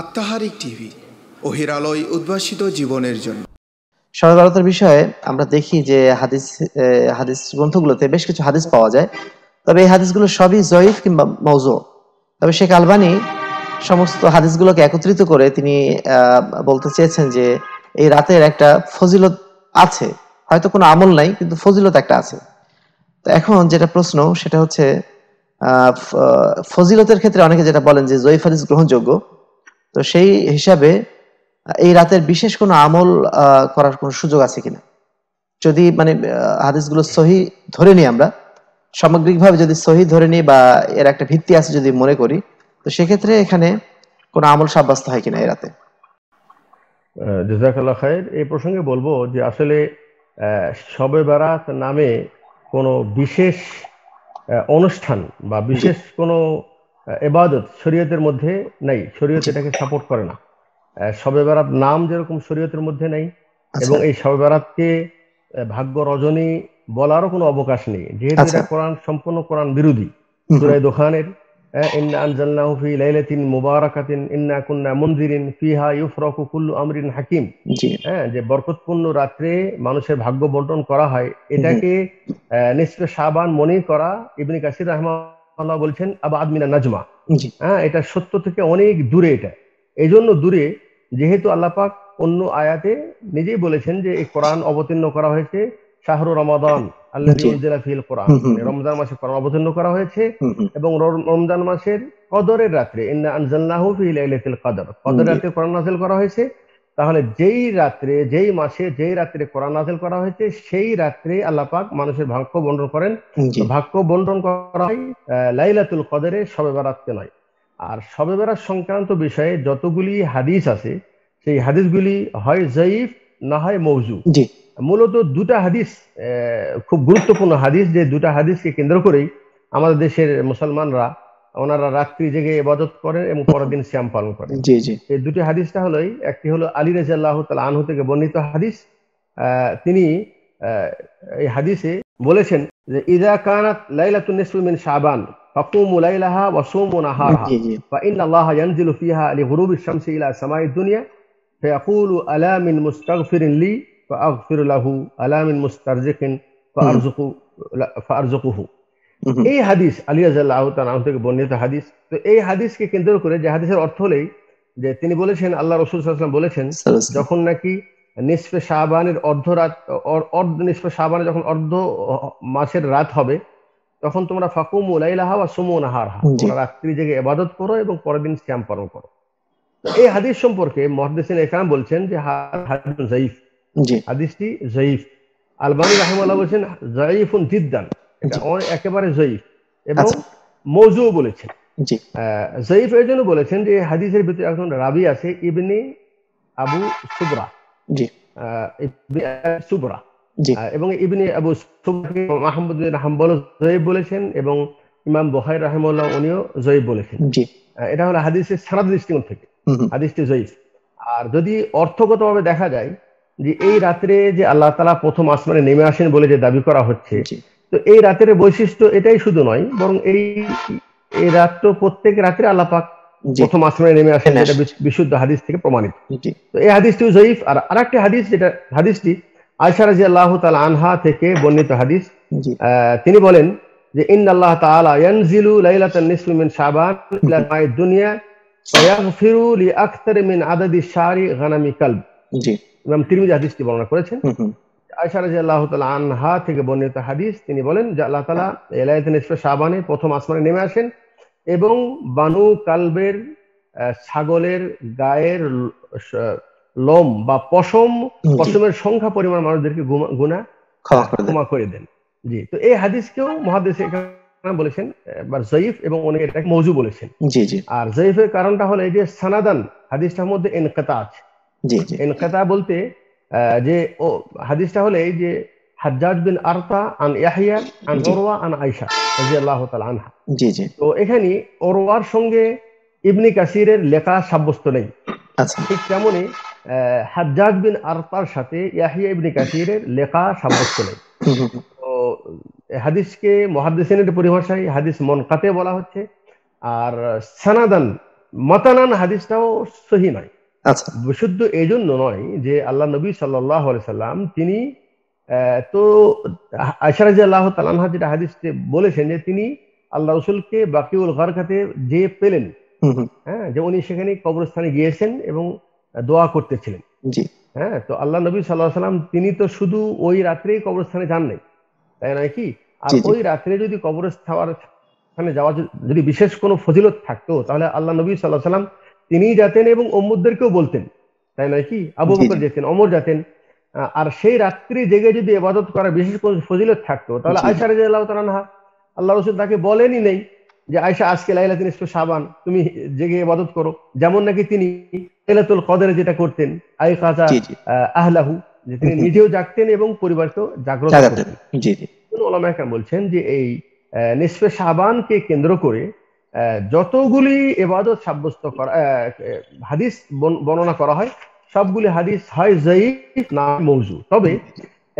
আত্মাহারিক TV অহিরালয় উদ্ভাসিত জীবনের জন্য সর্বারতের বিষয়ে আমরা দেখি যে হাদিস হাদিস গ্রন্থগুলোতে বেশ কিছু হাদিস পাওয়া যায় তবে এই হাদিসগুলো সবই জয়ীফ কিংবা মৌজো তবে শেখ আলবানি সমস্ত হাদিসগুলোকে একত্রিত করে তিনি বলতে চেয়েছেন যে এই রাতের একটা ফজিলত আছে হয়তো কোনো আমল নাই কিন্তু ফজিলত একটা আছে তো এখন যেটা প্রশ্ন সেটা হচ্ছে ফজিলতের ক্ষেত্রে অনেকে যেটা বলেন যে জয়ীফ হাদিস গ্রহণযোগ্য তো সেই হিসাবে এই রাতের বিশেষ কোনো আমল করার কোনো সুযোগ আছে কিনা যদি মানে হাদিসগুলো সহি ধরে নিই আমরা সামগ্রিকভাবে যদি সহি ধরে নিই বা এর একটা ভিত্তি আছে যদি মনে করি তো সেক্ষেত্রে এখানে কোনো আমল সাব্যস্ত হয় কিনা এই রাতে জেজাকাল্লা খায়ের এই প্রসঙ্গে বলবো যে আসলে শবে বারাত নামে কোনো বিশেষ অনুষ্ঠান বা বিশেষ কোনো এবাদত শরীয়তের মধ্যে নাই শরীয়ত এটাকে সাপোর্ট করে না সবে বেড়াত নাম যেরকম শরীয়তের মধ্যে নাই আচ্ছা। এবং এই সবে বেড়াতকে ভাগ্য রজনী বলারও কোনো অবকাশ নেই যেহেতু আচ্ছা। এটা কোরআন সম্পূর্ণ কোরআন বিরোধী সুরাই দোকানের ইন্না ফি লাইলাতিন মুবারাকাতিন ইন্না কুন্না মুনজিরিন ফিহা ইউফরাকু কুল্লু আমরিন হাকিম হ্যাঁ যে বরকতপূর্ণ রাত্রে মানুষের ভাগ্য বন্টন করা হয় এটাকে নিসফে শাবান মনে করা ইবনে কাসির রহমান আল্লাহ বলছেন আবা আদমিনা নাজমা হ্যাঁ এটা সত্য থেকে অনেক দূরে এটা এই জন্য দূরে যেহেতু আল্লাপাক অন্য আয়াতে নিজেই বলেছেন যে এই কোরআন অবতীর্ণ করা হয়েছে শাহরু রমাদান আল্লাহ কোরআন মানে রমজান মাসে কোরআন অবতীর্ণ করা হয়েছে এবং রমজান মাসের কদরের রাত্রে ইন্না আনজাল্লাহু ফি লাইলাতিল কদর রাতে কোরআন নাযিল করা হয়েছে তাহলে যেই রাত্রে যেই মাসে যেই রাত্রে কোরআন নাজেল করা হয়েছে সেই রাত্রে আল্লাপাক মানুষের ভাগ্য বন্টন করেন ভাগ্য বন্টন করা হয় লাইলাতুল কদরে সবে বেড়াতে নয় আর সবে বেড়াত সংক্রান্ত বিষয়ে যতগুলি হাদিস আছে সেই হাদিসগুলি হয় জয়ীফ না হয় মৌজু মূলত দুটা হাদিস খুব গুরুত্বপূর্ণ হাদিস যে দুটা হাদিসকে কেন্দ্র করেই আমাদের দেশের মুসলমানরা ওনারা রাত্রি জেগে এবাদত করেন এবং পরের দিন শ্যাম পালন করেন জি জি এই দুটি হাদিসটা হলোই একটি হলো আলী রাজিয়াল্লাহ তাল আনহু থেকে বর্ণিত হাদিস তিনি এই হাদিসে বলেছেন যে ইদা কানাত লাইলাতুন নিসফু মিন শাবান ফাকুমু লাইলাহা ওয়া সুমু নাহারাহা ফা ইন্না আল্লাহ ইয়ানজিলু ফিহা লি গুরুবি শামসি ইলা সামাই দুনিয়া ফায়াকুলু আলা মিন মুস্তাগফিরিন লি ফাআগফিরু লাহু আলা মিন মুস্তারজিকিন ফাআরজুকু ফাআরজুকুহু এই হাদিস আলিয়াজাল্লাহ তালাহ থেকে বর্ণিত হাদিস তো এই হাদিসকে কেন্দ্র করে যে হাদিসের অর্থ হলেই যে তিনি বলেছেন আল্লাহ রসুল সাল্লাম বলেছেন যখন নাকি নিষ্পে শাহবানের অর্ধ রাত অর্ধ নিষ্পে শাহবানে যখন অর্ধ মাসের রাত হবে তখন তোমরা ফাকুম উলাইলাহা বা সুমু নাহারহা তোমরা রাত্রি জেগে এবাদত করো এবং পরের দিন শ্যাম পালন করো এই হাদিস সম্পর্কে মহাদিসিন একরাম বলছেন যে হাদিস জয়ীফ হাদিসটি জয়ীফ আলবানি রাহমাল্লাহ বলছেন জয়ীফুন জিদ্দান একেবারে জয়ীফ এবং আচ্ছা। বলেছেন জয়ীফ এই জন্য বলেছেন যে হাদিসের ভিতরে একজন রাবি আছে আবু সুবরা সুবরা এবং আবু হাম্বল বলেছেন এবং ইমাম বহাই রাহমুল্লাহ উনিও জয়ীব বলেছেন এটা হলো হাদিসের সারা দৃষ্টিকোণ থেকে হাদিসটি জয়ীফ আর যদি অর্থগত ভাবে দেখা যায় যে এই রাত্রে যে আল্লাহ তালা প্রথম আসমানে নেমে আসেন বলে যে দাবি করা হচ্ছে তো এই রাতের বৈশিষ্ট্য এটাই শুধু নয় বরং এই এই রাত তো প্রত্যেক রাত্রে আল্লাপাক প্রথম আসমানে নেমে আসেন এটা বিশুদ্ধ হাদিস থেকে প্রমাণিত তো এই হাদিসটি জয়ীফ আর আরেকটি হাদিস যেটা হাদিসটি আয়সা রাজি আল্লাহ তাল আনহা থেকে বর্ণিত হাদিস তিনি বলেন যে ইন আল্লাহ তাআলা ইয়ানজিলু শাবান ইলা মাই দুনিয়া লি আকতার মিন আদাদি শারি গানামি কালব জি ইমাম তিরমিজি হাদিসটি বর্ণনা করেছেন তালা আনহা থেকে বর্ণিত হাদিস তিনি বলেন যে আল্লাহ তালা প্রথম আসমানে নেমে আসেন এবং বানু কালবের ছাগলের গায়ের বা পশম পশমের সংখ্যা পরিমাণ মানুষদেরকে গুণা ক্ষমা করে দেন জি তো এই হাদিসকেও মহাদেশ বলেছেন জয়ীফ এবং অনেক এটাকে মৌজু বলেছেন আর জয়ীফের কারণটা হলো এই যে সানাদান হাদিসটার মধ্যে এনকাতা আছে এনকাতা বলতে যে ও হাদিসটা হলে যে হাজ্জাজ বিন আরতা আন ইয়াহিয়া আন ওরওয়া আন আয়েশা আনহা জি জি তো এখানে ওরওয়ার সঙ্গে ইবনি কাসিরের লেখা সাব্যস্ত নেই আচ্ছা ঠিক তেমনই হাজ্জাজ বিন আরতার সাথে ইয়াহিয়া ইবনি কাসিরের লেখা সাব্যস্ত নেই তো হাদিসকে মহাদিসিনের পরিভাষায় হাদিস মনকাতে বলা হচ্ছে আর সানাদান মতানান হাদিসটাও সহি নয় আচ্ছা বিশুদ্ধ এই জন্য নয় যে আল্লাহ নবী সাল্লাহ সাল্লাম তিনি তো আশারাজ আল্লাহ তালানহা যেটা হাদিসে বলেছেন যে তিনি আল্লাহ রসুলকে বাকিউল ঘর খাতে যে পেলেন হ্যাঁ যে উনি সেখানে কবরস্থানে গিয়েছেন এবং দোয়া করতেছিলেন হ্যাঁ তো আল্লাহ নবী সাল্লাহ সাল্লাম তিনি তো শুধু ওই রাত্রেই কবরস্থানে যান নাই তাই নয় কি আর ওই রাত্রে যদি কবরস্থানে যাওয়া যদি বিশেষ কোনো ফজিলত থাকতো তাহলে আল্লাহ নবী সাল্লাহ সাল্লাম তিনি যাতেন এবং অম্মুদদেরকেও বলতেন তাই নয় কি আবু বকর যেতেন অমর যেতেন আর সেই রাত্রি জেগে যদি এবাদত করা বিশেষ কোনো ফজিলত থাকতো তাহলে আয়সা রাজি আল্লাহ তালানহা আল্লাহ রসুল তাকে বলেনি নেই যে আয়সা আজকে লাইলা তিনি সাবান তুমি জেগে এবাদত করো যেমন নাকি তিনি এলাতুল কদরে যেটা করতেন আই কাজা আহলাহু যে তিনি নিজেও জাগতেন এবং পরিবারকেও জাগ্রত করতেন ওলামায়াম বলছেন যে এই নিসফে সাবানকে কেন্দ্র করে যতগুলি এবাদত সাব্যস্ত করা হাদিস বর্ণনা করা হয় সবগুলি হাদিস হয় জয়ীফ না মৌজু তবে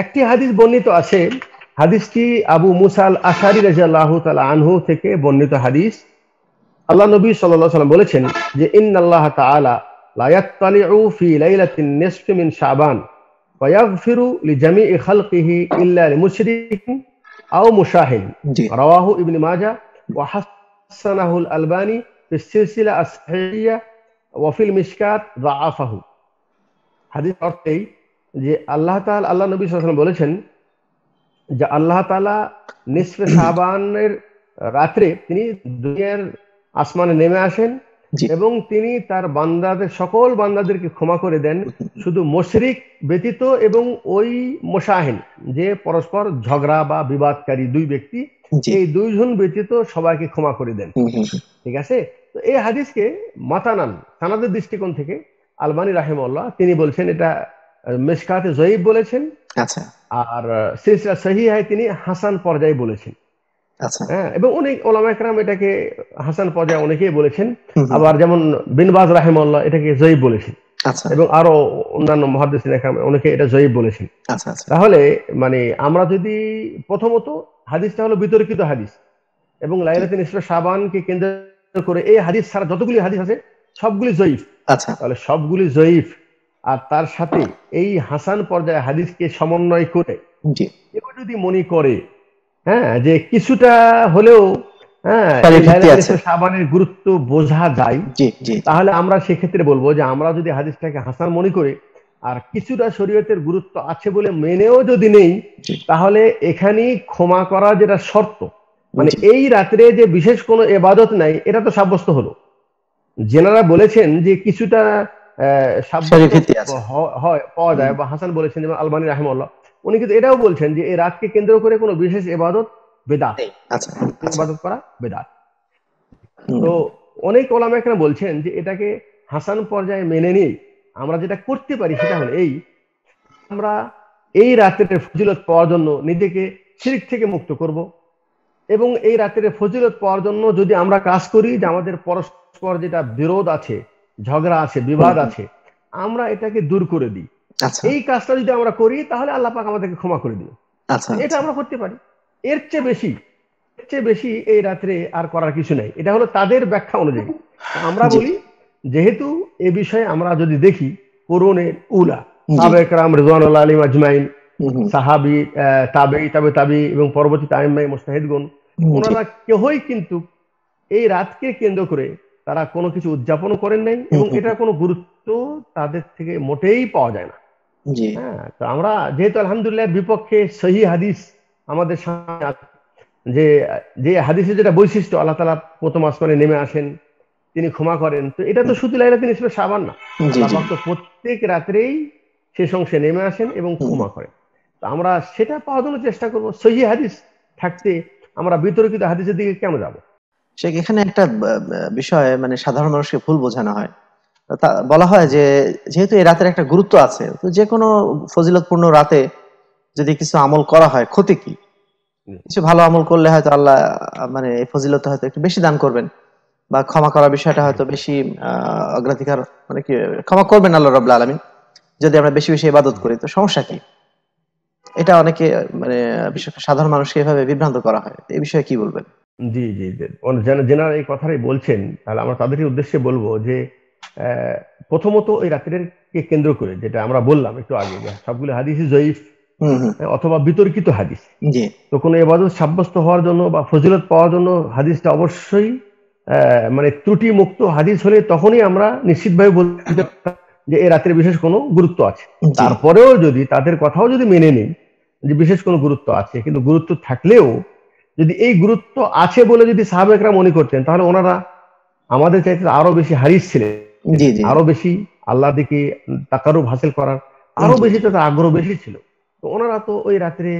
একটি হাদিস বর্ণিত আছে হাদিসটি আবু মুসাল আসারি রাজিয়াল্লাহ তাল আনহু থেকে বর্ণিত হাদিস আল্লাহ নবী সাল্লাহ সাল্লাম বলেছেন যে ইন আল্লাহ তালা লায়াত্তালিউ ফি লাইলাতিন নিসফি মিন শাবান ওয়াগফিরু লিজামিই খালকিহি ইল্লা লিমুশরিকিন আও মুশাহিন রাওয়াহু ইবনে মাজাহ ওয়া حسنه الألباني في السلسلة الصحية وفي المشكات ضعفه حديث অর্থ যে আল্লাহ তাআলা আল্লাহ নবী সাল্লাল্লাহু বলেছেন যে আল্লাহ তালা নিসফে সাবানের রাত্রে তিনি দুনিয়ার আসমানে নেমে আসেন এবং তিনি তার বান্দাদের সকল বান্দাদেরকে ক্ষমা করে দেন শুধু মশরিক ব্যতীত এবং ওই মোশাহিন যে পরস্পর ঝগড়া বা বিবাদকারী দুই ব্যক্তি এই দুইজন ব্যতীত সবাইকে ক্ষমা করে দেন ঠিক আছে তো এই হাদিসকে মাতানান সানাদের দৃষ্টিকোণ থেকে আলবানি রাহেমল্লাহ তিনি বলছেন এটা মেসকাতে জয়ীব বলেছেন আচ্ছা। আর সিলসিলা সহি তিনি হাসান পর্যায়ে বলেছেন আচ্ছা। হ্যাঁ এবং অনেক ওলামাইকরাম এটাকে হাসান পর্যায়ে অনেকেই বলেছেন আবার যেমন বিনবাজ রাহেমল্লাহ এটাকে জয়ীব বলেছেন আচ্ছা। এবং আরো অন্যান্য মহাদেশ অনেকে এটা জয়ীব বলেছেন তাহলে মানে আমরা যদি প্রথমত হাদিসটা হলো বিতর্কিত হাদিস এবং লাইলাতুল ইসরা সাবানকে কেন্দ্র করে এই হাদিস ছাড়া যতগুলি হাদিস আছে সবগুলি জয়ীফ আচ্ছা তাহলে সবগুলি জয়ীফ আর তার সাথে এই হাসান পর্যায়ে হাদিসকে সমন্বয় করে কেউ যদি মনে করে হ্যাঁ যে কিছুটা হলেও হ্যাঁ গুরুত্ব বোঝা যায় তাহলে আমরা সেক্ষেত্রে বলবো যে আমরা যদি হাদিসটাকে হাসান মনে করে আর কিছুটা শরীয়তের গুরুত্ব আছে বলে মেনেও যদি নেই তাহলে এখানে ক্ষমা করা যেটা শর্ত মানে এই রাত্রে যে বিশেষ কোনো এবাদত নাই এটা তো সাব্যস্ত হলো জেনারা বলেছেন যে কিছুটা হয় পাওয়া যায় বা হাসান বলেছেন যেমন রাহমাল্লাহ উনি কিন্তু এটাও বলছেন যে এই রাতকে কেন্দ্র করে কোনো বিশেষ এবাদত বেদাত আচ্ছা। এবাদত করা বেদাত তো অনেক কলাম এখানে বলছেন যে এটাকে হাসান পর্যায়ে মেনে নিয়ে আমরা যেটা করতে পারি সেটা হলো এই আমরা এই রাতের ফজিলত পাওয়ার জন্য নিজেকে শিরিক থেকে মুক্ত করব এবং এই রাতের ফজিলত পাওয়ার জন্য যদি আমরা কাজ করি যে আমাদের পরস্পর যেটা বিরোধ আছে ঝগড়া আছে বিবাদ আছে আমরা এটাকে দূর করে দিই আচ্ছা। এই কাজটা যদি আমরা করি তাহলে আল্লাহ পাক আমাদেরকে ক্ষমা করে দিবে আচ্ছা, আচ্ছা। এটা আমরা করতে পারি এর চেয়ে বেশি এর চেয়ে বেশি এই রাত্রে আর করার কিছু নাই এটা হলো তাদের ব্যাখ্যা অনুযায়ী আমরা বলি যেহেতু এ বিষয়ে আমরা যদি দেখি করুণের উলা আজমাইন সাহাবি তাবে তাবি এবং মোস্তাহিদগণ ওনারা কেহই কিন্তু এই রাতকে কেন্দ্র করে তারা কোনো কিছু উদযাপন করেন নাই এবং এটা কোনো গুরুত্ব তাদের থেকে মোটেই পাওয়া যায় না হ্যাঁ তো আমরা যেহেতু আলহামদুলিল্লাহ বিপক্ষে সহি হাদিস আমাদের সামনে যে যে হাদিসের যেটা বৈশিষ্ট্য আল্লাহ তালা প্রথম আসমানে নেমে আসেন তিনি ক্ষমা করেন তো এটা তো শুধু লাইলা তিনি সাবান না প্রত্যেক রাত্রেই শেষ অংশে নেমে আসেন এবং ক্ষমা করেন আমরা সেটা পাওয়ার জন্য চেষ্টা করবো সহি হাদিস থাকতে আমরা বিতর্কিত হাদিসের দিকে কেন যাব সে এখানে একটা বিষয় মানে সাধারণ মানুষকে ভুল বোঝানো হয় তা বলা হয় যে যেহেতু এই রাতের একটা গুরুত্ব আছে তো যে কোনো ফজিলতপূর্ণ রাতে যদি কিছু আমল করা হয় ক্ষতি কি কিছু ভালো আমল করলে হয়তো আল্লাহ মানে এই ফজিলত হয়তো একটু বেশি দান করবেন বা ক্ষমা করার বিষয়টা হয়তো বেশি অগ্রাধিকার মানে কি ক্ষমা করবেন আল্লাহ রবাহ আলমিন যদি আমরা বেশি বেশি ইবাদত করি তো সমস্যা কি এটা অনেকে মানে সাধারণ মানুষকে এভাবে বিভ্রান্ত করা হয় এই বিষয়ে কি বলবেন জি জি যেনারা এই কথাটাই বলছেন তাহলে আমরা তাদেরই উদ্দেশ্যে বলবো যে প্রথমত এই রাত্রের কে কেন্দ্র করে যেটা আমরা বললাম একটু আগে সবগুলো হাদিসই জয়ীফ হ্যাঁ, অথবা বিতর্কিত হাদিস তো কোনো এবাদত সাব্যস্ত হওয়ার জন্য বা ফজিলত পাওয়ার জন্য হাদিসটা অবশ্যই মানে ত্রুটি মুক্ত হাদিস হলে তখনই আমরা নিশ্চিতভাবে বলতে যে এই রাত্রে বিশেষ কোনো গুরুত্ব আছে তারপরেও যদি তাদের কথাও যদি মেনে নেই যে বিশেষ কোনো গুরুত্ব আছে কিন্তু গুরুত্ব থাকলেও যদি এই গুরুত্ব আছে বলে যদি সাহাবেকরা মনে করতেন তাহলে ওনারা আমাদের চাইতে আরো বেশি হারিস ছিলেন আরো বেশি আল্লাহ দিকে তাকারুপ হাসিল করার আরো বেশি তাদের আগ্রহ বেশি ছিল তো ওনারা তো ওই রাত্রে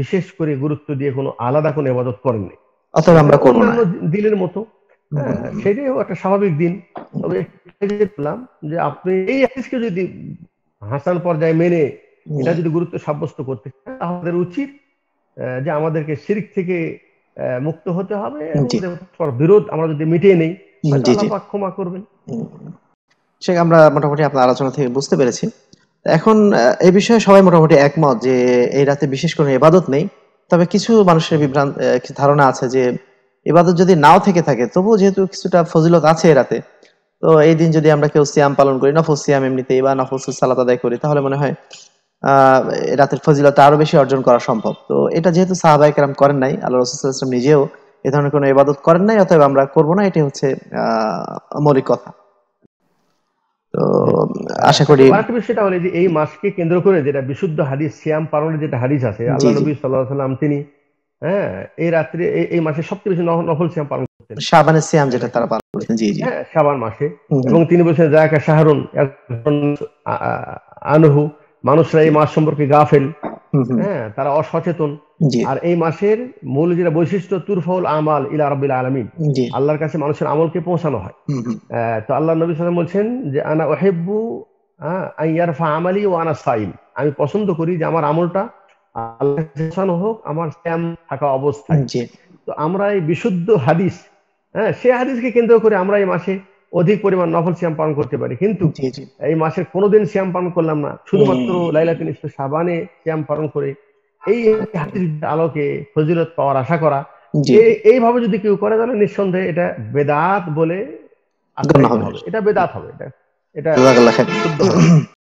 বিশেষ করে গুরুত্ব দিয়ে কোনো আলাদা কোনো এবাদত করেননি অথবা আমরা দিনের মতো হ্যাঁ, সেটাই একটা স্বাভাবিক দিন তবে পেলাম যে আপনি এই হাদিসকে যদি হাসান পর্যায়ে মেনে এটা যদি গুরুত্ব সাব্যস্ত করতে চান আমাদের উচিত যে আমাদেরকে শিরিক থেকে মুক্ত হতে হবে বিরোধ আমরা যদি মিটিয়ে নেই ক্ষমা করবেন সে আমরা মোটামুটি আপনার আলোচনা থেকে বুঝতে পেরেছি এখন এই বিষয়ে সবাই মোটামুটি একমত যে এই রাতে বিশেষ কোনো এবাদত নেই তবে কিছু মানুষের বিভ্রান্ত ধারণা আছে যে ইবাদত যদি নাও থেকে থাকে তবুও যেহেতু কিছুটা ফজিলত আছে এরাতে তো এই দিন যদি আমরা কেউ সিয়াম পালন করি নফল সিয়াম এমনিতে বা নফল সালাত আদায় করি তাহলে মনে হয় আহ রাতের ফজিলত আরো বেশি অর্জন করা সম্ভব তো এটা যেহেতু সাহাবাহিক রাম করেন নাই আল্লাহ রসুলাম নিজেও এ ধরনের কোনো ইবাদত করেন নাই অথবা আমরা করব না এটি হচ্ছে আহ মৌলিক কথা তো আশা করি এই মাসকে কেন্দ্র করে যেটা বিশুদ্ধ হাদিস সিয়াম পালনের যেটা হাদিস আছে আল্লাহ নবী সাল্লাহ সাল্লাম তিনি হ্যাঁ এই রাত্রে এই মাসে সবচেয়ে বেশি নফল সিয়াম পালন করতেন শাবানের সিয়াম যেটা তারা পালন করতেন জি জি হ্যাঁ শাবান মাসে এবং তিনি বলছেন আনহু মানুষরা এই মাস সম্পর্কে গাফেল হ্যাঁ তারা অসচেতন আর এই মাসের মূল যেটা বৈশিষ্ট্য তুরফাউল আমাল ইলা রবিল আলমিন আল্লাহর কাছে মানুষের আমলকে পৌঁছানো হয় তো আল্লাহ নবী সালাম বলছেন যে আনা ওহেব্বু ইয়ারফা আমালি ও আনা সাইম আমি পছন্দ করি যে আমার আমলটা আল্লাহ হোক আমার থাকা অবস্থায় তো আমরা এই বিশুদ্ধ হাদিস হ্যাঁ সে হাদিসকে কেন্দ্র করে আমরা এই মাসে অধিক পরিমাণ নফল শ্যাম করতে পারি কিন্তু এই মাসের কোনোদিন শ্যাম করলাম না শুধুমাত্র সাবানে শ্যাম পালন করে এই হাতির আলোকে ফজিলত পাওয়ার আশা করা এইভাবে যদি কেউ করে তাহলে নিঃসন্দেহে এটা বেদাত বলে এটা বেদাত হবে এটা এটা